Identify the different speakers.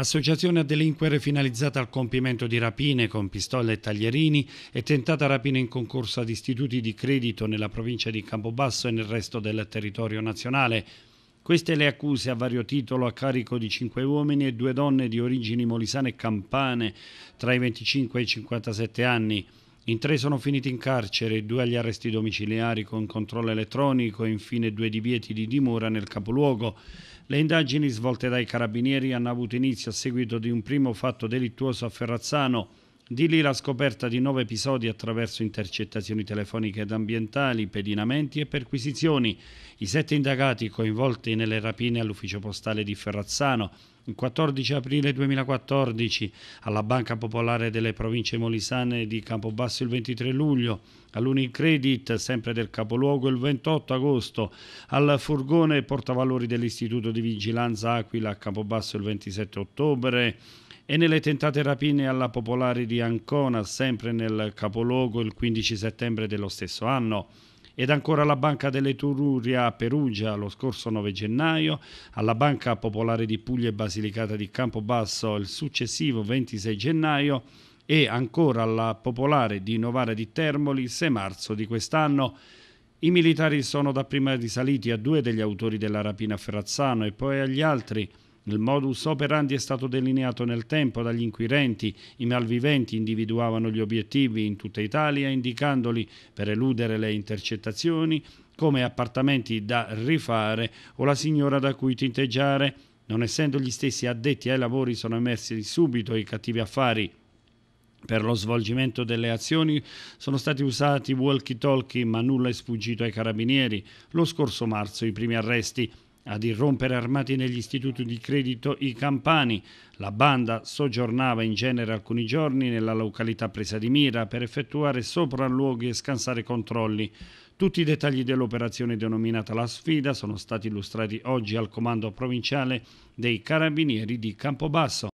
Speaker 1: Associazione a delinquere finalizzata al compimento di rapine con pistole e taglierini e tentata rapina in concorso ad istituti di credito nella provincia di Campobasso e nel resto del territorio nazionale. Queste le accuse a vario titolo a carico di cinque uomini e due donne di origini molisane e campane tra i 25 e i 57 anni. In tre sono finiti in carcere, due agli arresti domiciliari con controllo elettronico e infine due divieti di dimora nel capoluogo. Le indagini svolte dai carabinieri hanno avuto inizio a seguito di un primo fatto delittuoso a Ferrazzano di lì la scoperta di nove episodi attraverso intercettazioni telefoniche ed ambientali, pedinamenti e perquisizioni. I sette indagati coinvolti nelle rapine all'ufficio postale di Ferrazzano, il 14 aprile 2014 alla Banca Popolare delle Province Molisane di Campobasso il 23 luglio, all'Unicredit sempre del capoluogo il 28 agosto, al furgone portavalori dell'Istituto di Vigilanza Aquila a Campobasso il 27 ottobre, e nelle tentate rapine alla Popolare di Ancona, sempre nel capoluogo il 15 settembre dello stesso anno ed ancora alla Banca delle Tururia a Perugia lo scorso 9 gennaio, alla Banca Popolare di Puglia e Basilicata di Campobasso il successivo 26 gennaio e ancora alla Popolare di Novara di Termoli il 6 marzo di quest'anno. I militari sono dapprima risaliti a due degli autori della rapina a Ferrazzano e poi agli altri il modus operandi è stato delineato nel tempo dagli inquirenti, i malviventi individuavano gli obiettivi in tutta Italia indicandoli per eludere le intercettazioni come appartamenti da rifare o la signora da cui tinteggiare. Non essendo gli stessi addetti ai lavori sono emersi subito i cattivi affari. Per lo svolgimento delle azioni sono stati usati walkie-talkie, ma nulla è sfuggito ai carabinieri. Lo scorso marzo i primi arresti ad irrompere armati negli istituti di credito i campani. La banda soggiornava in genere alcuni giorni nella località presa di mira per effettuare sopralluoghi e scansare controlli. Tutti i dettagli dell'operazione denominata La Sfida sono stati illustrati oggi al Comando Provinciale dei Carabinieri di Campobasso.